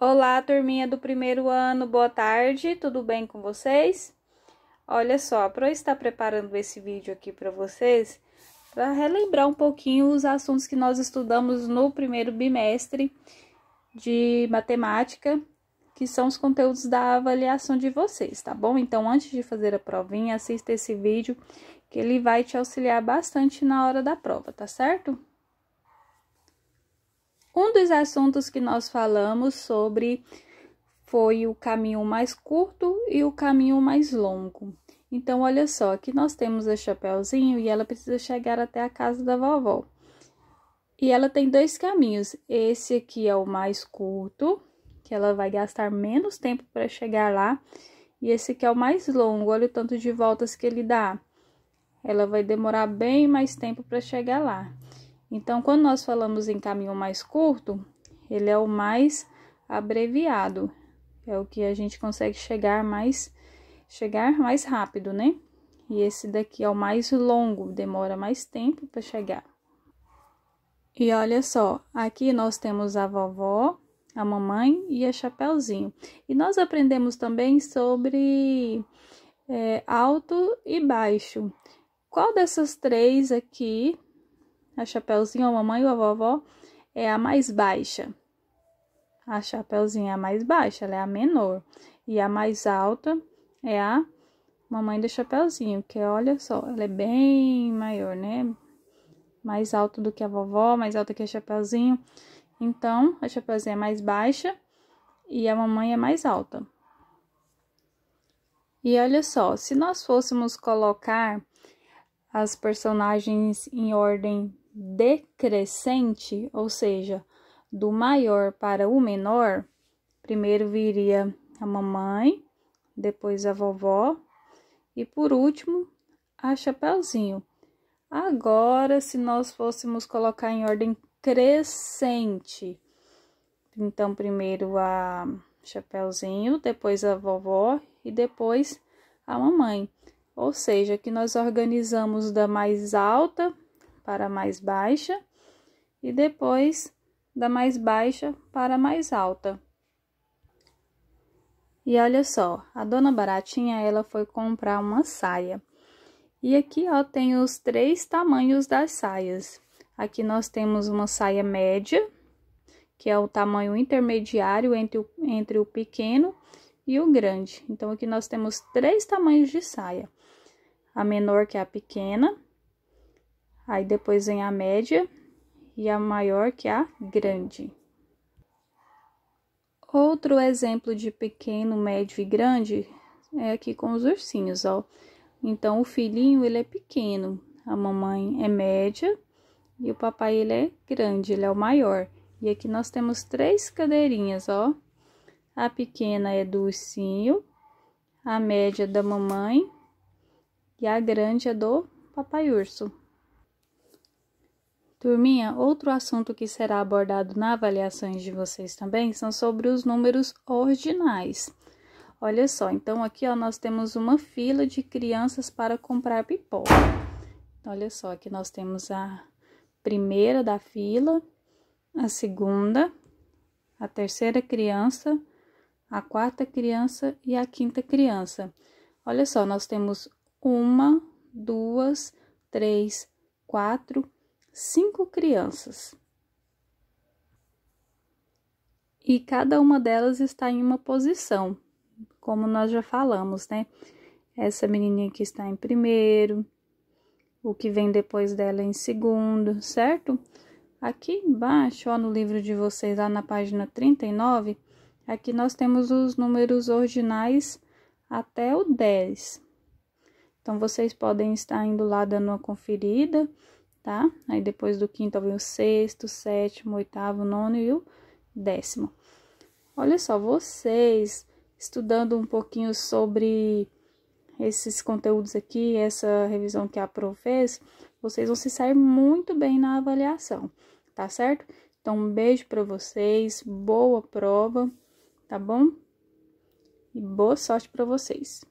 Olá, turminha do primeiro ano, boa tarde, tudo bem com vocês? Olha só, para eu está preparando esse vídeo aqui para vocês para relembrar um pouquinho os assuntos que nós estudamos no primeiro bimestre de matemática, que são os conteúdos da avaliação de vocês, tá bom? Então, antes de fazer a provinha, assista esse vídeo que ele vai te auxiliar bastante na hora da prova, tá certo? um dos assuntos que nós falamos sobre foi o caminho mais curto e o caminho mais longo. Então, olha só, aqui nós temos a Chapeuzinho e ela precisa chegar até a casa da vovó. E ela tem dois caminhos. Esse aqui é o mais curto, que ela vai gastar menos tempo para chegar lá. E esse aqui é o mais longo, olha o tanto de voltas que ele dá. Ela vai demorar bem mais tempo para chegar lá. Então, quando nós falamos em caminho mais curto, ele é o mais abreviado, é o que a gente consegue chegar mais chegar mais rápido, né? E esse daqui é o mais longo, demora mais tempo para chegar. E olha só, aqui nós temos a vovó, a mamãe e a Chapeuzinho. E nós aprendemos também sobre é, alto e baixo. Qual dessas três aqui a Chapeuzinho, é a mamãe ou a vovó é a mais baixa. A Chapeuzinho é a mais baixa, ela é a menor. E a mais alta é a mamãe do Chapeuzinho, que olha só, ela é bem maior, né? Mais alta do que a vovó, mais alta que a Chapeuzinho. Então, a Chapeuzinho é mais baixa e a mamãe é mais alta. E olha só, se nós fôssemos colocar as personagens em ordem decrescente, ou seja, do maior para o menor, primeiro viria a mamãe, depois a vovó e por último a Chapeuzinho. Agora, se nós fôssemos colocar em ordem crescente, então primeiro a Chapeuzinho, depois a vovó e depois a mamãe. Ou seja, que nós organizamos da mais alta para a mais baixa e depois da mais baixa para a mais alta. E olha só, a dona Baratinha ela foi comprar uma saia. E aqui ó, tem os três tamanhos das saias. Aqui nós temos uma saia média, que é o tamanho intermediário entre o, entre o pequeno e o grande. Então aqui nós temos três tamanhos de saia. A menor que é a pequena, Aí depois vem a média e a maior que é a grande. Outro exemplo de pequeno, médio e grande é aqui com os ursinhos, ó. Então o filhinho ele é pequeno, a mamãe é média e o papai ele é grande, ele é o maior. E aqui nós temos três cadeirinhas, ó. A pequena é do ursinho, a média é da mamãe e a grande é do papai urso. Turminha, outro assunto que será abordado na avaliações de vocês também são sobre os números ordinais. Olha só, então aqui ó, nós temos uma fila de crianças para comprar pipoca. Olha só, aqui nós temos a primeira da fila, a segunda, a terceira criança, a quarta criança e a quinta criança. Olha só, nós temos uma, duas, três, quatro, cinco crianças. E cada uma delas está em uma posição, como nós já falamos, né? Essa menininha que está em primeiro, o que vem depois dela em segundo, certo? Aqui embaixo, ó, no livro de vocês, lá na página 39, aqui nós temos os números ordinais até o 10. Então, vocês podem estar indo lá dando uma conferida tá? Aí depois do quinto vem o sexto, sétimo, oitavo, nono e o décimo. Olha só, vocês estudando um pouquinho sobre esses conteúdos aqui, essa revisão que a Pro fez, vocês vão se sair muito bem na avaliação, tá certo? Então, um beijo para vocês, boa prova, tá bom? E boa sorte para vocês.